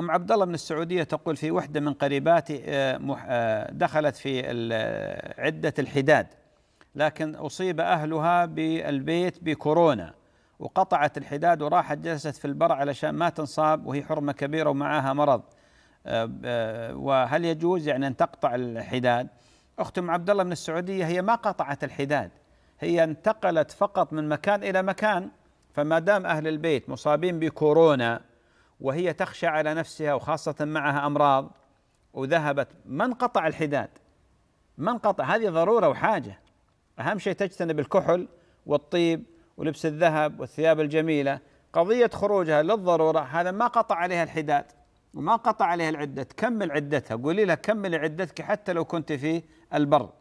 أم عبد الله من السعودية تقول في وحدة من قريباتي آه، آه، دخلت في عدة الحداد لكن أصيب أهلها بالبيت بكورونا وقطعت الحداد وراحت جلست في البر علشان ما تنصاب وهي حرمة كبيرة ومعاها مرض آه، وهل يجوز يعني أن تقطع الحداد أخت أم عبد الله من السعودية هي ما قطعت الحداد هي انتقلت فقط من مكان إلى مكان فما دام أهل البيت مصابين بكورونا وهي تخشى على نفسها وخاصة معها أمراض وذهبت من قطع الحداد من قطع هذه ضرورة وحاجة أهم شيء تجتنب الكحل والطيب ولبس الذهب والثياب الجميلة قضية خروجها للضرورة هذا ما قطع عليها الحداد وما قطع عليها العدة تكمل عدتها قولي لها كمل عدتك حتى لو كنت في البر